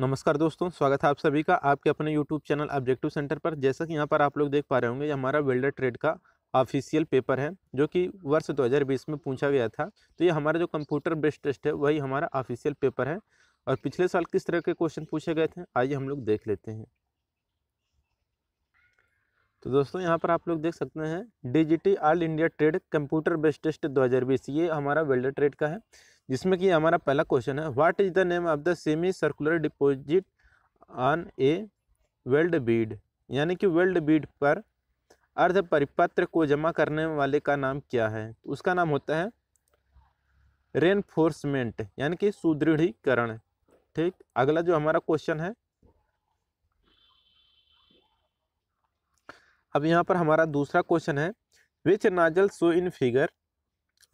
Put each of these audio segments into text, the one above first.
नमस्कार दोस्तों स्वागत है आप सभी का आपके अपने यूट्यूब चैनल ऑब्जेक्टिव सेंटर पर जैसा कि यहाँ पर आप लोग देख पा रहे होंगे ये हमारा वेल्डर ट्रेड का ऑफिशियल पेपर है जो कि वर्ष 2020 में पूछा गया था तो ये हमारा जो कंप्यूटर बेस्ड टेस्ट है वही हमारा ऑफिशियल पेपर है और पिछले साल किस तरह के क्वेश्चन पूछे गए थे आइए हम लोग देख लेते हैं तो दोस्तों यहाँ पर आप लोग देख सकते हैं DGT all India trade computer based test 2020 ये हमारा वेल्डर ट्रेड का है जिसमें कि हमारा पहला क्वेश्चन है what is the name of the semi circular deposit on a weld bead यानी कि वेल्ड बीड पर अर्ध परिपत्र को जमा करने वाले का नाम क्या है उसका नाम होता है रेनफोर्समेंट यानी कि सुदृढ़ीकरण ठीक अगला जो हमारा क्वेश्चन है अब यहाँ पर हमारा दूसरा क्वेश्चन है which nozzle shown in figure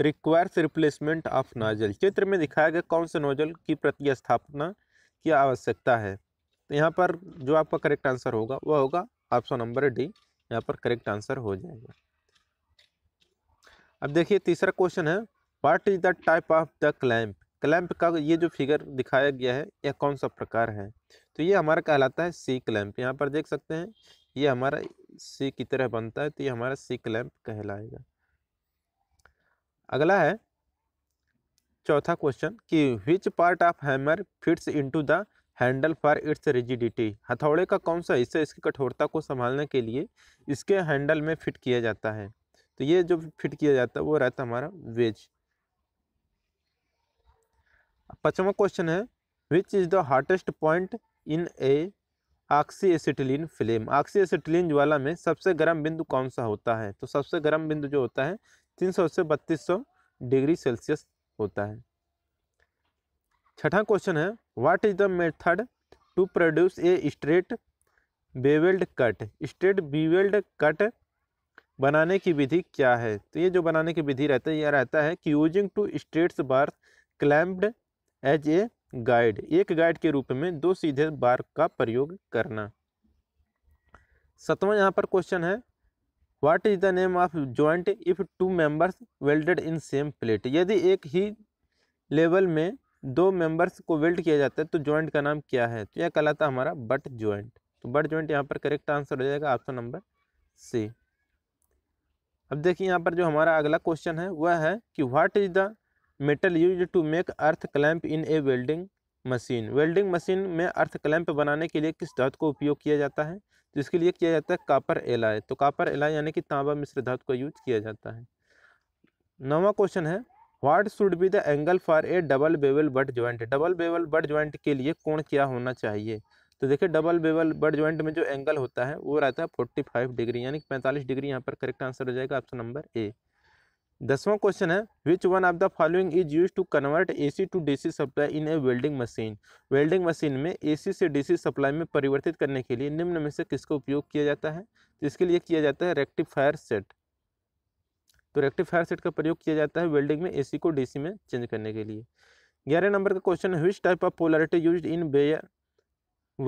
requires replacement of nozzle चित्र में दिखाया गया कौन से नोजल की प्रतिस्थापना की आवश्यकता है तो यहाँ पर जो आपका करेक्ट आंसर होगा वह होगा ऑप्शन नंबर डी यहाँ पर करेक्ट आंसर हो जाएगा अब देखिए तीसरा क्वेश्चन है what is the type of the clamp clamp का ये जो फिगर दिखाया गया है यह कौन सा प्रकार है तो ये हमारा कहलाता है सी क्लैम्प यहाँ पर देख सकते हैं ये हमारा सी की तरह बनता है तो ये हमारा सी क्लैम्प कहलाएगा अगला है चौथा क्वेश्चन कि which part of hammer fits into the handle for its rigidity हथौड़े का कौन सा हिस्सा इसकी कठोरता को संभालने के लिए इसके हैंडल में फिट किया जाता है तो ये जो फिट किया जाता है वो रहता हमारा वेज पचवा क्वेश्चन है which is the hottest point in a oxy acetylene flame oxy acetylene ज्वाला में सबसे गर्म बिंदु कौन सा होता है तो सबसे गर्म बिंदु जो होता है 300 से 3200 डिग्री सेल्सियस होता है छठा क्वेश्चन है what is the method to produce a straight bevelled cut straight bevelled cut बनाने की विधि क्या है तो ये जो बनाने की विधि रहता है यह रहता है कि using two straights bar clamped as a guide एक गाइड के रूप में दो सीधे बार का प्रयोग करना सतवां यहाँ पर क्वेश्चन है what is the name of joint if two members welded in same plate यदि एक ही लेवल में दो मेंबर्स को वेल्ड किया जाता है तो ज्वाइंट का नाम क्या है तो यह कहलाता हमारा बट ज्वाइंट तो बट ज्वाइंट यहाँ पर करेक्ट आंसर हो जाएगा ऑप्शन नंबर सी अब देखिए यहाँ पर जो हमारा अगला क्वेश्चन है वह है कि what is the metal use to make earth clamp in a welding machine welding machine में अर्थ क्लैंप बनाने के लिए किस धातु को उपयोग किया जाता है तो इसके लिए किया जाता है कापर एलाय तो कापर एलाय यानी कि तांबा मिश्र धातु का यूज किया जाता है नवा क्वेश्चन है what should be the angle for a double bevel butt joint double bevel butt joint के लिए कौन क्या होना चाहिए तो देखिए डबल बेवल बट ज्वाइंट में जो एंगल होता है वो रहता है फोर्टी फाइव डिग्री यानी कि पैंतालीस डिग्री यहाँ पर करेक्ट आंसर हो जाएगा ऑप्शन नंबर ए दसवां क्वेश्चन है which one of the following is use to convert AC to DC supply in a welding machine welding machine में एसी से डीसी सप्लाई में परिवर्तित करने के लिए निम्न में से किसका उपयोग किया जाता है तो इसके लिए किया जाता है रेक्टिफायर सेट तो रेक्टिफायर सेट का प्रयोग किया जाता है वेल्डिंग में सी को सी में चेंज करने के लिए ग्यारह नंबर का क्वेश्चन है which type of polarity use in bare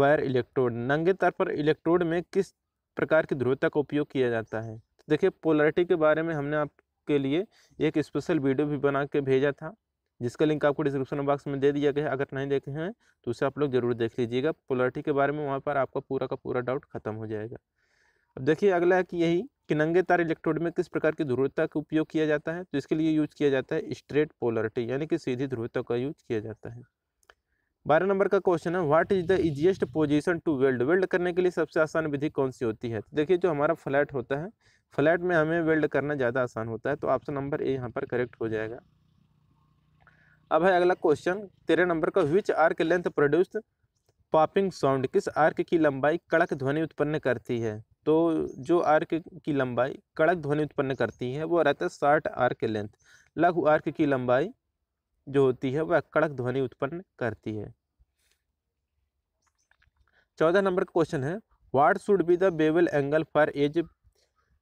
wire electrode नंगे तार पर इलेक्ट्रोड में किस प्रकार की ध्रुवता का उपयोग किया जाता है तो देखिए पोलरिटी के बारे में हमने आप के लिए एक स्पेशल वीडियो भी बना के भेजा था जिसका लिंक आपको डिस्क्रिप्शन बॉक्स में दे दिया गया है अगर नहीं देखे हैं तो उसे आप लोग ज़रूर देख लीजिएगा पोलरिटी के बारे में वहाँ पर आपका पूरा का पूरा डाउट खत्म हो जाएगा अब देखिए अगला है कि यही कि नंगे तार इलेक्ट्रोड में किस प्रकार की ध्रुवता का उपयोग किया जाता है तो इसके लिए यूज किया जाता है स्ट्रेट पोलरिटी यानी कि सीधी ध्रुवता का यूज किया जाता है बारह नंबर का क्वेश्चन है what is the easiest position to weld weld करने के लिए सबसे आसान विधि कौन सी होती है तो देखिए जो हमारा फ्लैट होता है फ्लैट में हमें वेल्ड करना ज़्यादा आसान होता है तो ऑप्शन नंबर ए यहाँ पर करेक्ट हो जाएगा अब है अगला क्वेश्चन तेरह नंबर का which arc length produced popping sound किस आर्क की लंबाई कड़क ध्वनि उत्पन्न करती है तो जो आर्क की लंबाई कड़क ध्वनि उत्पन्न करती है वो रहता है शार्ट आर्क लेंथ लघु आर्क की लंबाई जो होती है वह कड़क ध्वनि उत्पन्न करती है चौदह नंबर का क्वेश्चन है what should be the bevel angle for edge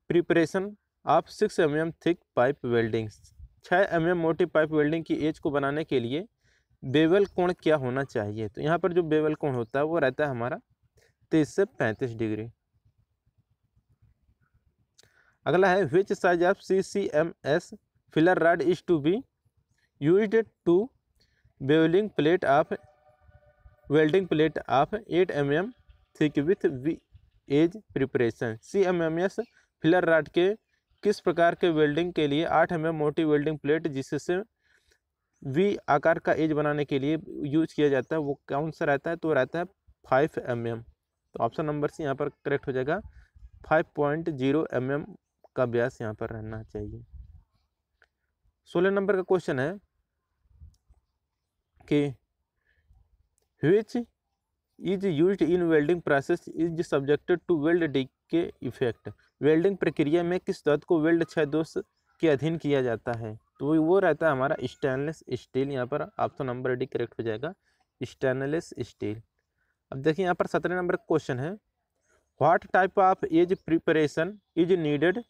preparation of six M M thick pipe welding छः एम एम मोटी पाइप वेल्डिंग की एज को बनाने के लिए बेवल कोण क्या होना चाहिए तो यहाँ पर जो बेवल कोण होता है वो रहता है हमारा तेईस से पैंतीस डिग्री अगला है which size of C C M S filler rod is to be use to bevelling plate of welding plate of eight M M thick with V edge preparation C M M S filler rod के किस प्रकार के welding के लिए आठ M मोटी welding plate जिससे we आकार का एज बनाने के लिए यूज किया जाता है वो कौन सा रहता है तो रहता है फाइव एम एम तो ऑप्शन नंबर सी यहाँ पर करेक्ट हो जाएगा five point zero M M का ब्यास यहाँ पर रहना चाहिए सोलह नंबर का क्वेश्चन है कि which is use in welding process is subjected to weld decay effect welding प्रक्रिया में किस तत्व को वेल्ड क्षय दोष के अधीन किया जाता है तो वो रहता है हमारा स्टेनलेस स्टील यहाँ पर ऑप्शन तो नंबर डी करेक्ट हो जाएगा स्टेनलेस स्टील अब देखिए यहाँ पर सत्रह नंबर क्वेश्चन है what type of edge preparation is needed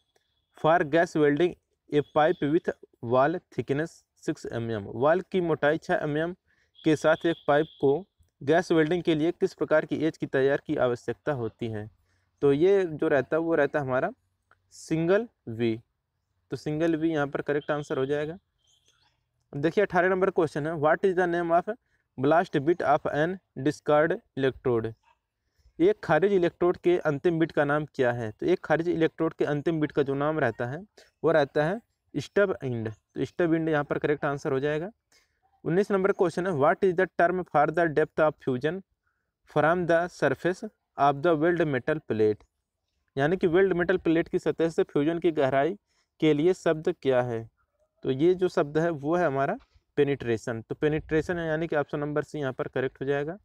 for gas welding a pipe with wall thickness six M M wall की मोटाई छः एम एम के साथ एक पाइप को गैस वेल्डिंग के लिए किस प्रकार की एज की तैयार की आवश्यकता होती है तो ये जो रहता है वो रहता है हमारा सिंगल वी तो सिंगल वी यहाँ पर करेक्ट आंसर हो जाएगा देखिए अठारह नंबर क्वेश्चन है what is the name of blast bit of an discard electrode एक खारिज इलेक्ट्रोड के अंतिम बिट का नाम क्या है तो एक खारिज इलेक्ट्रोड के अंतिम बिट का जो नाम रहता है वो रहता है स्टब इंड तो स्टब इंड यहाँ पर करेक्ट आंसर हो जाएगा उन्नीस नंबर क्वेश्चन है what is the term for the depth of fusion from the surface of the weld metal plate यानी कि वेल्ड मेटल प्लेट की सतह से फ्यूजन की गहराई के लिए शब्द क्या है तो ये जो शब्द है वो है हमारा पेनिट्रेशन तो पेनिट्रेशन है यानी कि ऑप्शन नंबर सी यहाँ पर करेक्ट हो जाएगा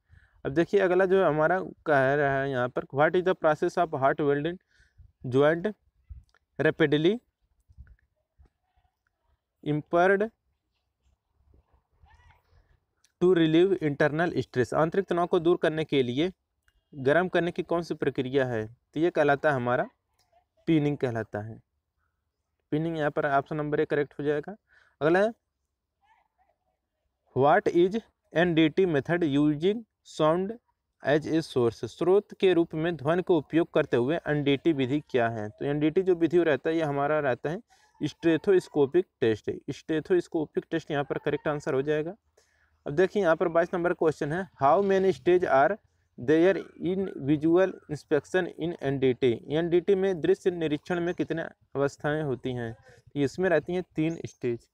अब देखिए अगला जो हमारा कह रहा है यहाँ पर what is the process of heart welding joint rapidly impaired to relieve internal stress आंतरिक तनाव को दूर करने के लिए गर्म करने की कौन सी प्रक्रिया है तो ये कहलाता है हमारा पीनिंग कहलाता है पीनिंग यहाँ पर ऑप्शन नंबर ए करेक्ट हो जाएगा अगला है what is N D T method using sound as a source स्रोत के रूप में ध्वन का उपयोग करते हुए एनडीटी विधि क्या है तो एनडीटी जो विधि रहता है ये हमारा रहता है स्ट्रेथोस्कोपिक टेस्ट स्ट्रेथोस्कोपिक टेस्ट यहाँ पर करेक्ट आंसर हो जाएगा अब देखिए यहाँ पर बाईस नंबर क्वेश्चन है how many stage are there in visual inspection in NDT NDT में दृश्य निरीक्षण में कितने अवस्थाएं होती हैं इसमें रहती हैं तीन स्टेज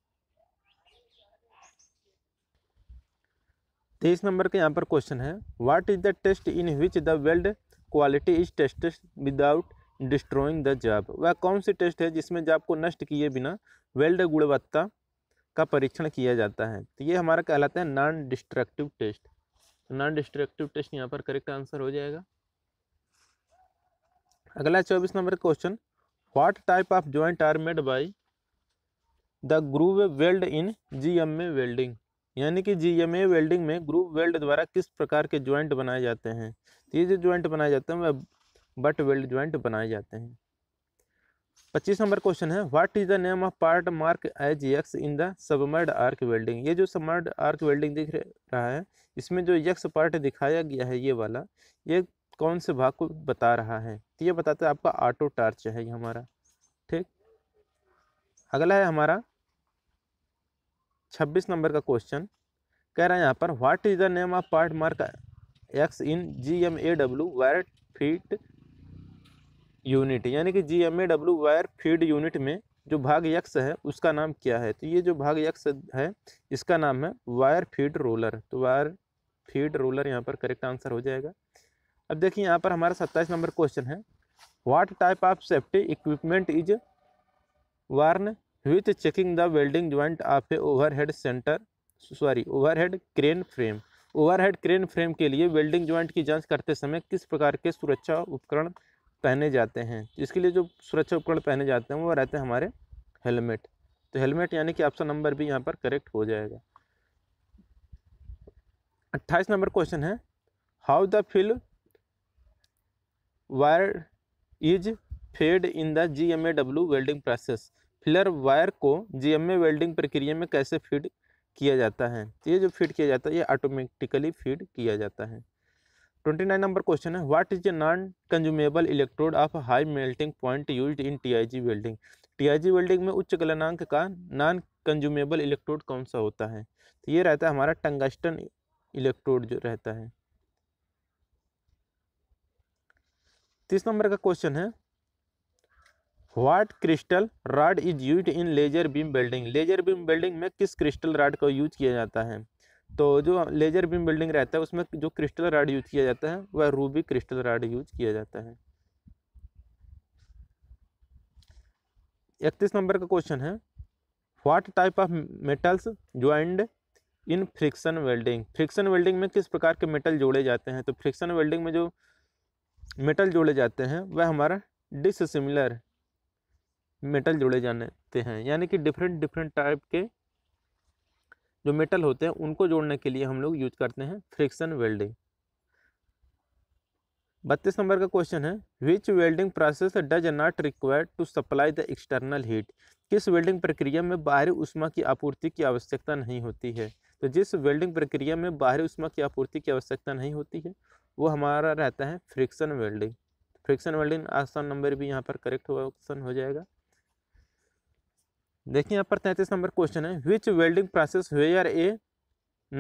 तेईस नंबर के यहाँ पर क्वेश्चन है what is the test in which the weld quality is tested without destroying the job वह कौन सी टेस्ट है जिसमें जॉब को नष्ट किए बिना वेल्ड गुणवत्ता का परीक्षण किया जाता है तो ये हमारा कहलाता है non destructive test non destructive test यहाँ पर करेक्ट आंसर हो जाएगा अगला चौबीस number question what type of joint are made by the groove weld in G M A welding यानी कि जी एम ए वेल्डिंग में ग्रूव वेल्ड द्वारा किस प्रकार के ज्वाइंट बनाए जाते हैं तो ये जो ज्वाइंट बनाए जाते हैं वह बट वेल्ड ज्वाइंट बनाए जाते हैं पच्चीस नंबर क्वेश्चन है what is the name of part mark as X in the submerged arc welding ये जो सबमर्ड आर्क वेल्डिंग दिख रहा है इसमें जो यक्स पार्ट दिखाया गया है ये वाला ये कौन से भाग को बता रहा है तो ये बताते हैं आपका ऑटो टार्च है ये हमारा ठीक अगला है हमारा छब्बीस नंबर का क्वेश्चन कह रहा है यहाँ पर what is the name of part mark X in G M A W wire feed unit यानी कि G M A W wire feed unit में जो भाग यक्ष है उसका नाम क्या है तो ये जो भाग यक्ष है इसका नाम है वायर फीड रोलर तो वायर फीड रोलर यहाँ पर करेक्ट आंसर हो जाएगा अब देखिए यहाँ पर हमारा सत्ताईस नंबर क्वेश्चन है what type of safety equipment is worn with checking the welding joint of a overhead center sorry overhead crane frame overhead crane frame के लिए वेल्डिंग ज्वाइंट की जांच करते समय किस प्रकार के सुरक्षा उपकरण पहने जाते हैं इसके लिए जो सुरक्षा उपकरण पहने जाते हैं वो रहते हैं हमारे हेलमेट तो हेलमेट यानी कि ऑप्शन नंबर भी यहाँ पर करेक्ट हो जाएगा अट्ठाईस नंबर क्वेश्चन है how the fill wire is fed in the G M A W welding process filler wire को जी एम ए वेल्डिंग प्रक्रिया में कैसे फीड किया जाता है तो ये जो फीड किया जाता है ये ऑटोमेटिकली फीड किया जाता है ट्वेंटी नाइन नंबर क्वेश्चन है what is a non consumable electrode of high melting point use in TIG welding TIG welding में उच्च गलनांक का नॉन कंज्यूमेबल इलेक्ट्रोड कौन सा होता है तो ये रहता है हमारा टंगस्टन इलेक्ट्रोड जो रहता है तीस नंबर का क्वेश्चन है what crystal rod is use in laser beam welding laser beam welding में किस क्रिस्टल राड का यूज किया जाता है तो जो लेजर बीम बिल्डिंग रहता है उसमें जो क्रिस्टल राड यूज किया जाता है वह रूबी क्रिस्टल राड यूज किया जाता है इकतीस नंबर का क्वेश्चन है what type of metals joined in friction welding friction welding में किस प्रकार के मेटल जोड़े जाते हैं तो फ्रिक्शन वेल्डिंग में जो मेटल जोड़े जाते हैं वह हमारा डिससिमिलर मेटल जोड़े जाते हैं यानी कि डिफरेंट डिफरेंट टाइप के जो मेटल होते हैं उनको जोड़ने के लिए हम लोग यूज करते हैं फ्रिक्शन वेल्डिंग बत्तीस नंबर का क्वेश्चन है which welding process does not require to supply the external heat किस वेल्डिंग प्रक्रिया में बाहरी उष्मा की आपूर्ति की आवश्यकता नहीं होती है तो जिस वेल्डिंग प्रक्रिया में बाहरी उष्मा की आपूर्ति की आवश्यकता नहीं होती है वो हमारा रहता है फ्रिक्शन वेल्डिंग फ्रिक्शन वेल्डिंग आसान नंबर भी यहाँ पर करेक्ट हुआ ऑप्शन हो जाएगा देखिए यहाँ पर तैंतीस नंबर क्वेश्चन है which welding process where a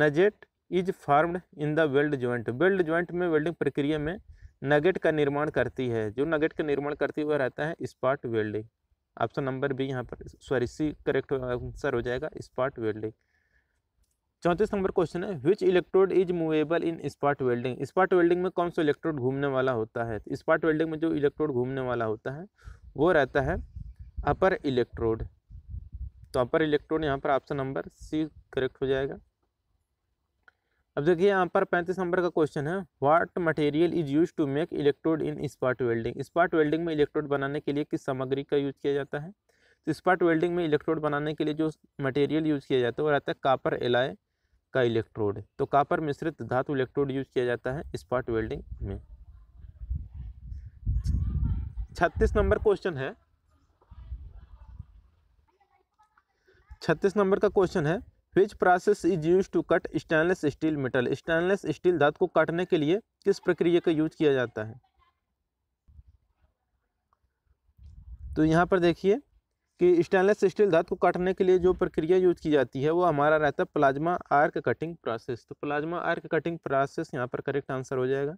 nugget is formed in the weld joint weld joint में वेल्डिंग प्रक्रिया में नगेट का निर्माण करती है जो नगेट का निर्माण करती है वह रहता है spot welding option number B यहाँ पर सॉरी सी करेक्ट आंसर हो जाएगा स्पॉट वेल्डिंग चौंतीस नंबर क्वेश्चन है which electrode is movable in spot welding spot welding में कौन सा इलेक्ट्रोड घूमने वाला होता है स्पॉट वेल्डिंग में जो इलेक्ट्रोड घूमने वाला होता है वो रहता है अपर इलेक्ट्रोड तो यहाँ पर इलेक्ट्रॉन यहाँ पर ऑप्शन नंबर सी करेक्ट हो जाएगा अब देखिए यहाँ पर पैंतीस नंबर का क्वेश्चन है what material is use to make electrode in spot welding spot welding में इलेक्ट्रोड बनाने के लिए किस सामग्री का यूज किया जाता है तो स्पाट वेल्डिंग में इलेक्ट्रोड बनाने के लिए जो मटेरियल यूज किया जाता है वो रहता है कापर एलाय का इलेक्ट्रोड तो कापर मिश्रित धातु इलेक्ट्रोड यूज किया जाता है स्पार्ट वेल्डिंग में छत्तीस नंबर क्वेश्चन है छत्तीस नंबर का क्वेश्चन है which process is use to cut stainless steel metal stainless steel धात को काटने के लिए किस प्रक्रिया का यूज किया जाता है तो यहाँ पर देखिए कि स्टेनलेस स्टील धात को काटने के लिए जो प्रक्रिया यूज की जाती है वो हमारा रहता है प्लाज्मा आर्क कटिंग प्रोसेस तो प्लाज्मा आर्क कटिंग प्रोसेस यहाँ पर करेक्ट आंसर हो जाएगा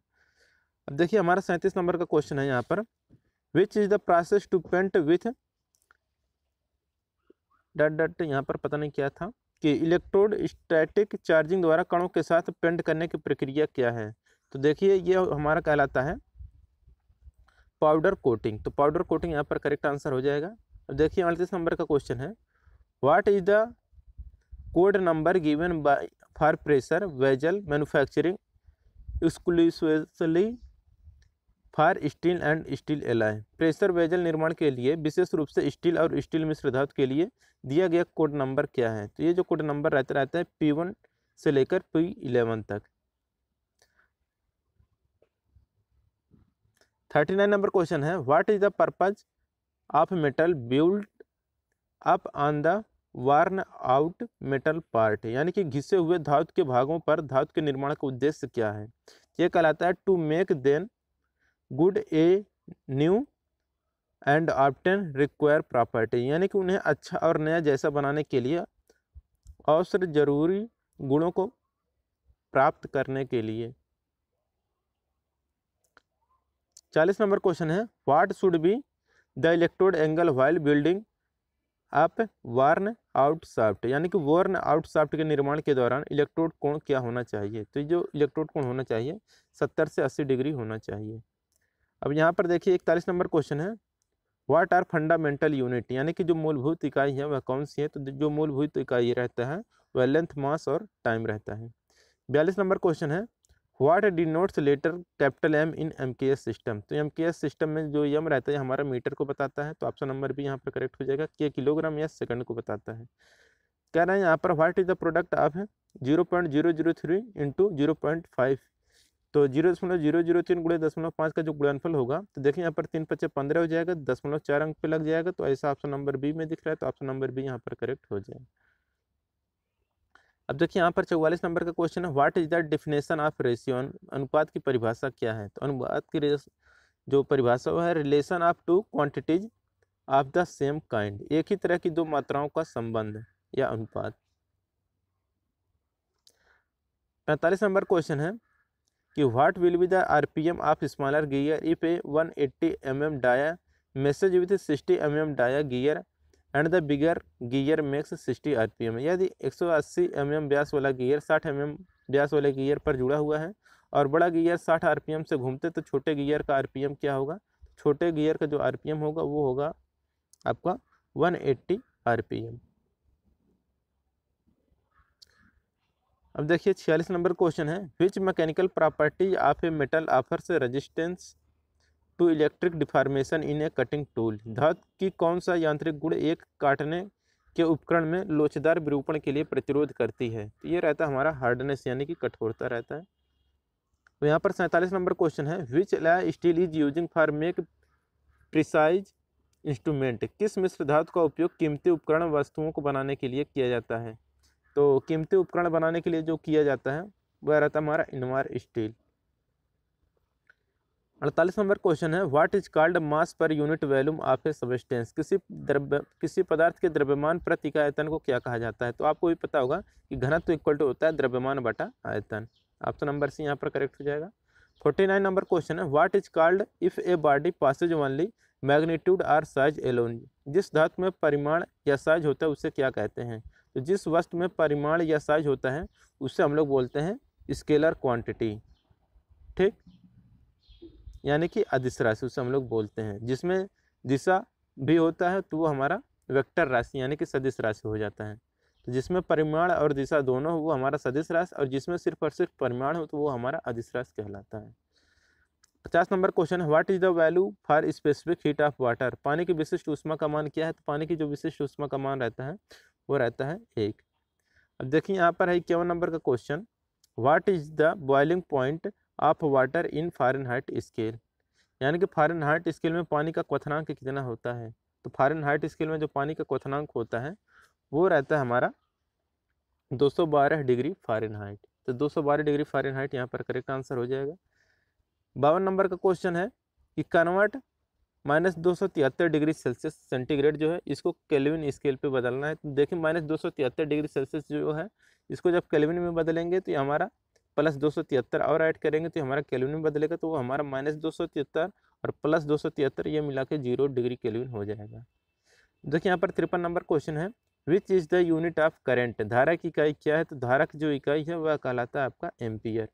अब देखिए हमारा सैंतीस नंबर का क्वेश्चन है यहाँ पर which is the process to paint with dot dot यहाँ पर पता नहीं क्या था कि इलेक्ट्रोड स्टैटिक चार्जिंग द्वारा कणों के साथ पेंट करने की प्रक्रिया क्या है तो देखिए ये हमारा कहलाता है पाउडर कोटिंग तो पाउडर कोटिंग यहाँ पर करेक्ट आंसर हो जाएगा अब देखिए अड़तीस नंबर का क्वेश्चन है what is the code number given by for pressure vessel manufacturing exclusively fire steel and steel alloy pressure vessel निर्माण के लिए विशेष रूप से स्टील और स्टील मिश्र धातु के लिए दिया गया कोड नंबर क्या है तो ये जो कोड नंबर रहता रहता है पी वन से लेकर पी इलेवन तक थर्टी नाइन नंबर क्वेश्चन है what is the purpose of metal build up on the worn out metal part यानी कि घिसे हुए धातु के भागों पर धातु के निर्माण का उद्देश्य क्या है तो ये कहलाता है to make then good a new and obtain require property यानी कि उन्हें अच्छा और नया जैसा बनाने के लिए अवसर जरूरी गुणों को प्राप्त करने के लिए चालीस नंबर क्वेश्चन है what should be the electrode angle while building up worn out shaft यानी कि वार्न आउट साफ्ट के निर्माण के दौरान इलेक्ट्रोड कोण क्या होना चाहिए तो जो इलेक्ट्रोड कोण होना चाहिए सत्तर से अस्सी डिग्री होना चाहिए अब यहाँ पर देखिए इकतालीस नंबर क्वेश्चन है व्हाट आर फंडामेंटल यूनिट यानी कि जो मूलभूत इकाई है वह कौन सी है तो जो मूलभूत इकाई रहता है वह लेंथ मास और टाइम रहता है बयालीस नंबर क्वेश्चन है what denotes letter capital M in M K S system तो एम के एस सिस्टम में जो यम रहता है हमारा मीटर को बताता है तो ऑप्शन नंबर भी यहाँ पर करेक्ट हो जाएगा के किलोग्राम या सेकंड को बताता है कह रहे हैं यहाँ पर व्हाट इज द प्रोडक्ट आप है zero point zero zero three into zero point five तो जीरो दशमलव जीरो जीरो तीन गुड़े दशमलव पाँच का जो गुणनफल होगा तो देखिए यहाँ पर तीन पच्चे पंद्रह हो जाएगा दशमलव चार अंक पे लग जाएगा तो ऐसा ऑप्शन नंबर बी में दिख रहा है तो ऑप्शन नंबर बी यहाँ पर करेक्ट हो जाएगा अब देखिए यहाँ पर चौवालीस नंबर का क्वेश्चन है what is the definition of ratio अनुपात की परिभाषा क्या है तो अनुपात की जो परिभाषा है relation of two quantities of the same kind एक ही तरह की दो मात्राओं का संबंध या अनुपात पैंतालीस नंबर क्वेश्चन है कि what will be the RPM of smaller gear if a 180 eighty M M dia meshes with sixty M M dia gear and the bigger gear makes sixty R P M यदि एक सौ अस्सी M M व्यास वाला gear साठ M M व्यास वाले gear पर जुड़ा हुआ है और बड़ा गियर साठ आर पी एम से घूमते तो छोटे गियर का आर पी एम क्या होगा छोटे गियर का जो आर पी एम होगा वो होगा आपका one eighty R P M अब देखिए छियालीस नंबर क्वेश्चन है which mechanical property of a metal offers resistance to electric deformation in a cutting tool धातु की कौन सा यांत्रिक गुण एक काटने के उपकरण में लोचदार विरूपण के लिए प्रतिरोध करती है तो ये रहता है हमारा हार्डनेस यानी कि कठोरता रहता है तो यहाँ पर सैंतालीस नंबर क्वेश्चन है which alloy steel is using for make precise instrument किस मिश्र धातु का उपयोग कीमती उपकरण वस्तुओं को बनाने के लिए किया जाता है तो कीमती उपकरण बनाने के लिए जो किया जाता है वह रहता है हमारा इनवार स्टील अड़तालीस नंबर क्वेश्चन है what is called mass per unit volume of a substance किसी द्रव्य किसी पदार्थ के द्रव्यमान प्रति आयतन को क्या कहा जाता है तो आपको भी पता होगा कि घनत्व इक्वल टू होता है द्रव्यमान बटा आयतन ऑप्शन तो नंबर सी यहाँ पर करेक्ट हो जाएगा फोर्टी नाइन नंबर क्वेश्चन है what is called if a body possesses only magnitude or size alone जिस धातु में परिमाण या साइज होता है उसे क्या कहते हैं तो जिस वस्तु में परिमाण या साइज होता है उसे हम लोग बोलते हैं स्केलर क्वांटिटी ठीक यानी कि अधिस राशि उसे हम लोग बोलते हैं जिसमें दिशा भी होता है तो वो हमारा वेक्टर राशि यानी कि सदिश राशि हो जाता है तो जिसमें परिमाण और दिशा दोनों हो वो हमारा सदिश राशि और जिसमें सिर्फ और सिर्फ परिमाण हो तो वो हमारा अधिस राशि कहलाता है पचास नंबर क्वेश्चन है what is the value for specific heat of water पानी की विशिष्ट उष्मा का मान क्या है तो पानी की जो विशिष्ट उष्मा का मान रहता है वो रहता है एक अब देखिए यहाँ पर है इक्यावन नंबर का question what is the boiling point of water in Fahrenheit scale यानी कि फॉरन हाइट स्केल में पानी का क्वथनांक कितना होता है तो फॉरन हाइट स्केल में जो पानी का क्वथनांक होता है वो रहता है हमारा 212 डिग्री फॉरन हाइट तो 212 डिग्री फॉरन हाइट यहाँ पर करेक्ट आंसर हो जाएगा बावन नंबर का क्वेश्चन है कि कन्वर्ट माइनस दो सौ तिहत्तर डिग्री सेल्सियस सेंटीग्रेड जो है इसको केल्विन स्केल पे बदलना है तो देखिए माइनस दो सौ तिहत्तर डिग्री सेल्सियस जो है इसको जब केल्विन में बदलेंगे तो ये हमारा प्लस दो सौ तिहत्तर और ऐड करेंगे तो हमारा केल्विन में बदलेगा तो वो हमारा माइनस दो सौ तिहत्तर और प्लस दो सौ तिहत्तर ये मिला के जीरो डिग्री केल्विन हो जाएगा देखिए यहाँ पर तिरपन नंबर क्वेश्चन है which is the unit of current धारा की इकाई क्या है तो धारा की जो इकाई है वह कहलाता है आपका एम्पियर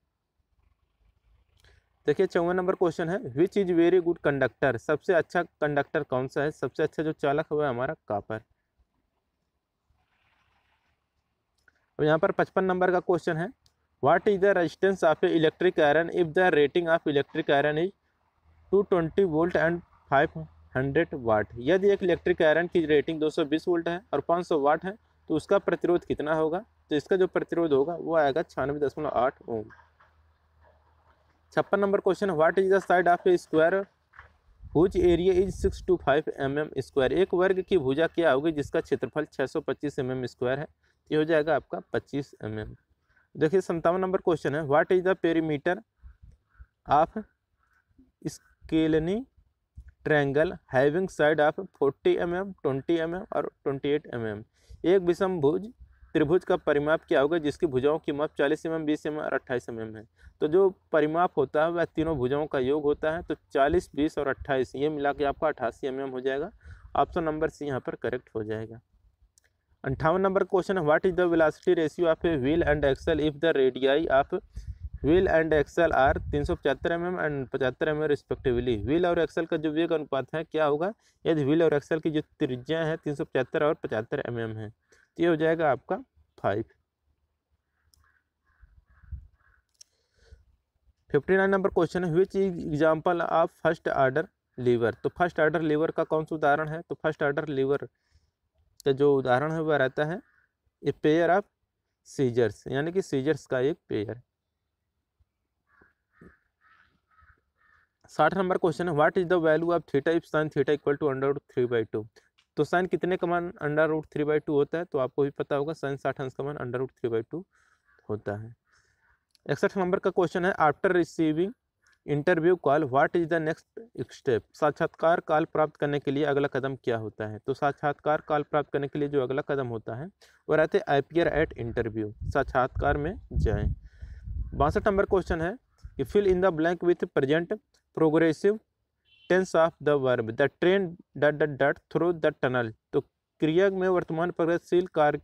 देखिए चौवन नंबर क्वेश्चन है which is very good conductor सबसे अच्छा कंडक्टर कौन सा है सबसे अच्छा जो चालक हुआ है हमारा कापर अब यहाँ पर पचपन नंबर का क्वेश्चन है what is the resistance of a electric iron if the rating of electric iron is two twenty volt and five hundred watt यदि एक इलेक्ट्रिक आयरन की रेटिंग दो सौ बीस वोल्ट है और पाँच सौ वाट है तो उसका प्रतिरोध कितना होगा तो इसका जो प्रतिरोध होगा वो आएगा छियानवे दशमलव आठ ओम छप्पन number question what is the side of a square whose area is six two five M M square एक वर्ग की भुजा क्या होगी जिसका क्षेत्रफल छः सौ पच्चीस एम एम स्क्वायर है ये हो जाएगा आपका पच्चीस एम mm। एम देखिए संतावन नंबर क्वेश्चन है what is the perimeter of scalene triangle having side of forty M M twenty M M और ट्वेंटी एट एम एम एक विषम भुज त्रिभुज का परिमाप क्या होगा जिसकी भुजाओं की माप चालीस एम एम बीस एम और अट्ठाईस एम एम है तो जो परिमाप होता है वह तीनों भुजाओं का योग होता है तो चालीस बीस और 28 ये मिला के आपका अट्ठासी एम एम हो जाएगा ऑप्शन नंबर सी यहाँ पर करेक्ट हो जाएगा अंठावन नंबर क्वेश्चन है what is the velocity ratio of a wheel and axle if the radii of wheel and axle are तीन सौ पचहत्तर एम एम एंड पचहत्तर एम एम रिस्पेक्टिवली व्हील और एक्सल का जो वेग अनुपात है क्या होगा यदि व्हील और एक्सल की जो त्रिज्या है तीन सौ पचहत्तर और पचहत्तर एम एम है तो ये हो जाएगा आपका five fifty nine number question है which example of first order lever तो फर्स्ट आर्डर लीवर का कौन सा उदाहरण है तो फर्स्ट आर्डर लीवर का जो उदाहरण है वह रहता है ए पेयर ऑफ सीजर्स यानी कि सीजर्स का एक पेयर साठ नंबर क्वेश्चन है what is the value of theta if sine theta equal to under three by two तो साइन कितने का मान under root three by two होता है तो आपको भी पता होगा साइन साठ अंश का मान under root three by two होता है इकसठ नंबर का क्वेश्चन है after receiving interview call what is the next step साक्षात्कार कॉल प्राप्त करने के लिए अगला कदम क्या होता है तो साक्षात्कार कॉल प्राप्त करने के लिए जो अगला कदम होता है वो रहते हैं आईपीआर एट इंटरव्यू साक्षात्कार में जाएं बासठ नंबर क्वेश्चन है कि fill in the blank with present progressive tense of the verb the train dot dot dot through the tunnel तो क्रिया में वर्तमान प्रगतिशील कार्य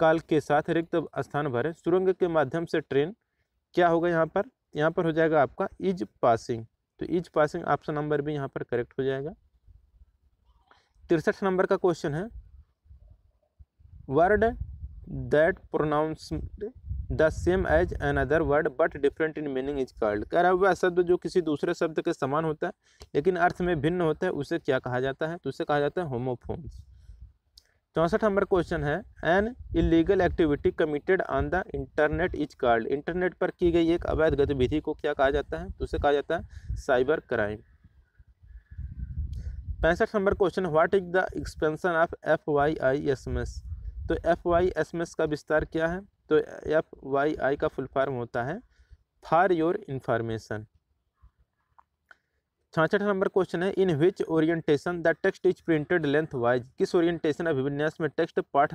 काल के साथ रिक्त स्थान भरें सुरंग के माध्यम से ट्रेन क्या होगा यहाँ पर यहाँ पर हो जाएगा आपका इज पासिंग तो इज पासिंग ऑप्शन नंबर भी यहाँ पर करेक्ट हो जाएगा तिरसठ नंबर का क्वेश्चन है word that pronounce the same as an other word but different in meaning is called कह रहा है वह शब्द तो जो किसी दूसरे शब्द के समान होता है लेकिन अर्थ में भिन्न होता है उसे क्या कहा जाता है तो उसे कहा जाता है होमोफोन्स चौंसठ नंबर क्वेश्चन है an illegal activity committed on the internet is called internet पर की गई एक अवैध गतिविधि को क्या कहा जाता है तो उसे कहा जाता है साइबर क्राइम पैंसठ number question what is the expansion of F Y I S M S तो F Y S M S का विस्तार क्या है तो एफ वाई आई का फुल फॉर्म होता है फॉर योर इंफॉर्मेशन छाछठ नंबर क्वेश्चन है in which orientation the text is printed length wise किस ओरिएंटेशन अभिविन्यास में टेक्स्ट पाठ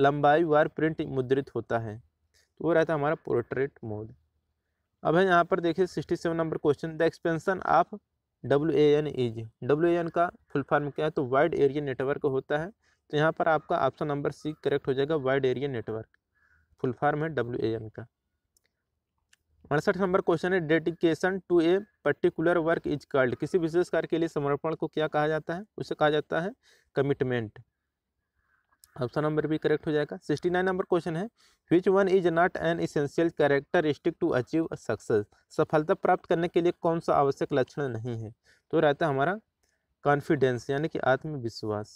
लंबाई वार प्रिंट मुद्रित होता है तो वो रहता है हमारा पोर्ट्रेट मोड अब है यहाँ पर देखिए sixty seven number question the expansion of W A N is W A N का फुल फॉर्म क्या है तो वाइड एरिया नेटवर्क होता है तो यहाँ पर आपका ऑप्शन नंबर सी करेक्ट हो जाएगा wide area network full form है डब्ल्यू ए का अड़सठ नंबर क्वेश्चन है dedication to a particular work is called किसी विशेष कार्य के लिए समर्पण को क्या कहा जाता है उसे कहा जाता है कमिटमेंट ऑप्शन नंबर भी करेक्ट हो जाएगा सिक्सटी नाइन नंबर क्वेश्चन है which one is not an essential characteristic to achieve success सफलता प्राप्त करने के लिए कौन सा आवश्यक लक्षण नहीं है तो रहता है हमारा कॉन्फिडेंस यानी कि आत्मविश्वास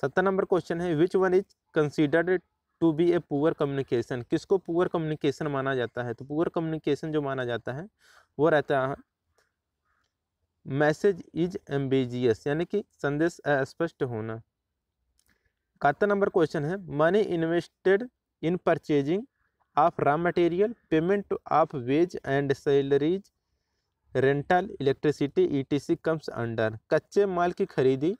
सत्तर नंबर क्वेश्चन है which one is considered to be a poor communication किसको पुअर कम्युनिकेशन माना जाता है तो पुअर कम्युनिकेशन जो माना जाता है वो रहता है मैसेज इज एम्बीजियस यानी कि संदेश अस्पष्ट होना इकहत्तर नंबर क्वेश्चन है money invested in purchasing of raw material payment of wage and salaries rental electricity ETC comes under कच्चे माल की खरीदी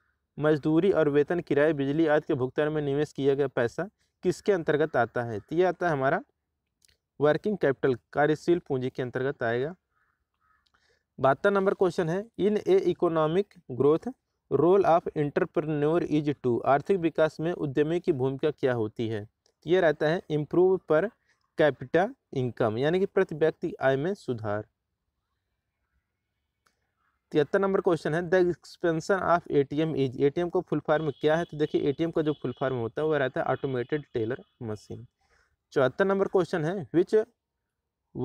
मजदूरी और वेतन किराए बिजली आदि के भुगतान में निवेश किया गया पैसा किसके अंतर्गत आता है तो ये आता है हमारा वर्किंग कैपिटल कार्यशील पूंजी के अंतर्गत आएगा बहत्तर नंबर क्वेश्चन है in a economic growth role of entrepreneur is to आर्थिक विकास में उद्यमी की भूमिका क्या होती है ये रहता है इम्प्रूव पर कैपिटा इनकम यानी कि प्रति व्यक्ति आय में सुधार तिहत्तर नंबर क्वेश्चन है the expansion of A T M is A T M का फुल फॉर्म क्या है तो देखिए ए टी एम का जो फुल फॉर्म होता है वह रहता है ऑटोमेटेड टेलर मशीन चौहत्तर नंबर क्वेश्चन है which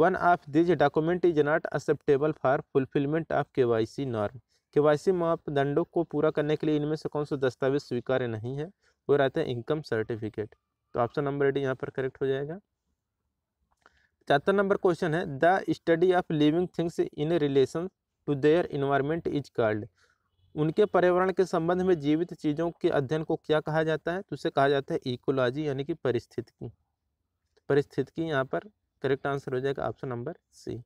one of these document is not acceptable for fulfilment of K Y C norm K Y C मापदंडों को पूरा करने के लिए इनमें से कौन सा दस्तावेज स्वीकार्य नहीं है वो रहता है इनकम सर्टिफिकेट तो ऑप्शन नंबर डी यहाँ पर करेक्ट हो जाएगा पचहत्तर नंबर क्वेश्चन है the study of living things in relation to their environment is called उनके पर्यावरण के संबंध में जीवित चीज़ों के अध्ययन को क्या कहा जाता है तो उसे कहा जाता है इकोलॉजी यानी कि परिस्थितिकी परिस्थितिकी यहाँ पर करेक्ट आंसर हो जाएगा ऑप्शन नंबर सी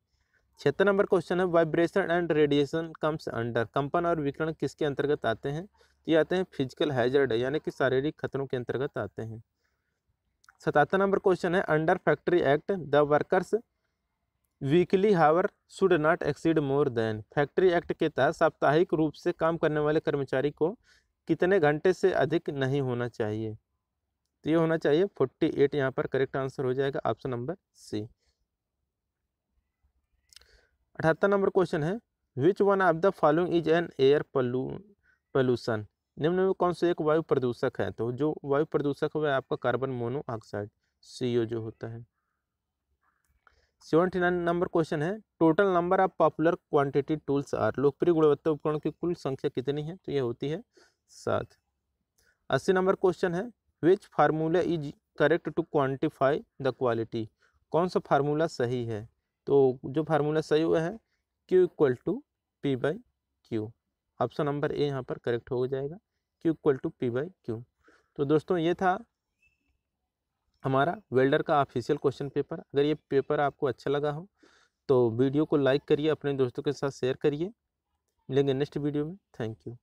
छिहत्तर नंबर क्वेश्चन है vibration and radiation comes under कंपन और विकरण किसके अंतर्गत आते हैं तो ये आते हैं फिजिकल हैजर्ड यानी कि शारीरिक खतरों के अंतर्गत आते हैं सतहत्तर नंबर क्वेश्चन है under factory act the workers weekly hour should not exceed more than factory act के तहत साप्ताहिक रूप से काम करने वाले कर्मचारी को कितने घंटे से अधिक नहीं होना चाहिए तो ये होना चाहिए फोर्टी एट यहाँ पर करेक्ट आंसर हो जाएगा ऑप्शन नंबर सी अठहत्तर नंबर क्वेश्चन है which one of the following is an air pollution निम्न में कौन सा एक वायु प्रदूषक है तो जो वायु प्रदूषक है आपका कार्बन मोनोऑक्साइड सी जो होता है सेवेंटी नाइन नंबर क्वेश्चन है total number of popular quantity tools are लोकप्रिय गुणवत्ता उपकरण की कुल संख्या कितनी है तो यह होती है सात अस्सी नंबर क्वेश्चन है which formula is correct to quantify the quality कौन सा फार्मूला सही है तो जो फार्मूला सही हुआ है Q equal to P by Q option number A यहाँ पर करेक्ट हो जाएगा Q equal to P by Q तो दोस्तों ये था हमारा वेल्डर का ऑफिशियल क्वेश्चन पेपर अगर ये पेपर आपको अच्छा लगा हो तो वीडियो को लाइक करिए अपने दोस्तों के साथ शेयर करिए मिलेंगे नेक्स्ट वीडियो में थैंक यू